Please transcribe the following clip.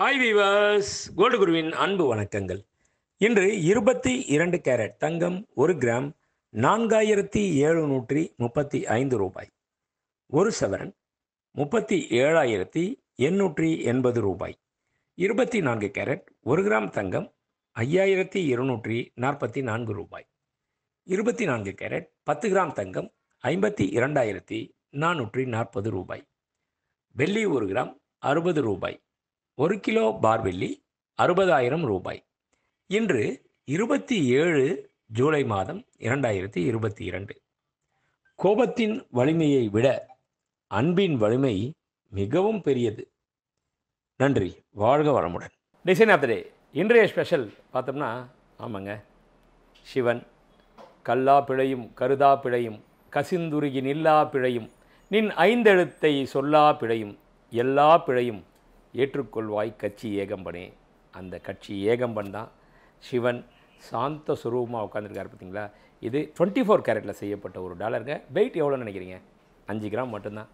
hi viewers குருவின் அன்பு வணக்கங்கள் இன்று இருபத்தி இரண்டு கேரட் தங்கம் ஒரு கிராம் நான்காயிரத்தி எழுநூற்றி முப்பத்தி ஐந்து ரூபாய் ஒரு சவரன் முப்பத்தி ஏழாயிரத்தி எண்ணூற்றி எண்பது ரூபாய் இருபத்தி நான்கு கேரட் ஒரு கிராம் தங்கம் ஐயாயிரத்தி இருநூற்றி நாற்பத்தி நான்கு ரூபாய் இருபத்தி நான்கு கேரட் பத்து கிராம் தங்கம் ஐம்பத்தி இரண்டாயிரத்தி நானூற்றி நாற்பது ரூபாய் வெள்ளி ஒரு கிராம் அறுபது ரூபாய் ஒரு கிலோ பார்வெல்லி அறுபதாயிரம் ரூபாய் இன்று இருபத்தி ஏழு ஜூலை மாதம் இரண்டாயிரத்தி இருபத்தி இரண்டு கோபத்தின் வலிமையை விட அன்பின் வலிமை மிகவும் பெரியது நன்றி வாழ்க வளமுடன் டிசைன் ஆஃப் த டே இன்றைய ஸ்பெஷல் பார்த்தோம்னா ஆமாங்க சிவன் கல்லா பிழையும் கருதா பிழையும் கசிந்துருகி நில்லா பிழையும் நின் ஐந்தெழுத்தை சொல்லா பிழையும் எல்லா பிழையும் ஏற்றுக்கொள்வாய் கட்சி ஏகம்பனே அந்த கட்சி ஏகம்பன் தான் சிவன் சாந்த சுரூபமாக உட்காந்துருக்காரு பார்த்தீங்களா இது டுவெண்ட்டி ஃபோர் கேரட்டில் செய்யப்பட்ட ஒரு டாலருங்க வெயிட் எவ்வளோன்னு நினைக்கிறீங்க அஞ்சு கிராம் மட்டும்தான்